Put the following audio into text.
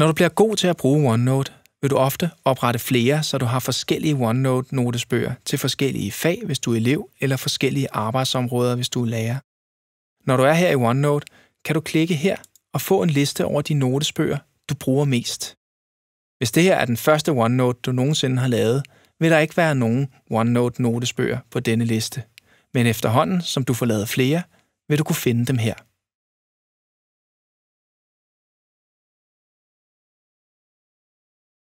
Når du bliver god til at bruge OneNote, vil du ofte oprette flere, så du har forskellige OneNote-notesbøger til forskellige fag, hvis du er elev, eller forskellige arbejdsområder, hvis du er lærer. Når du er her i OneNote, kan du klikke her og få en liste over de notesbøger, du bruger mest. Hvis det her er den første OneNote, du nogensinde har lavet, vil der ikke være nogen OneNote-notesbøger på denne liste. Men efterhånden, som du får lavet flere, vil du kunne finde dem her.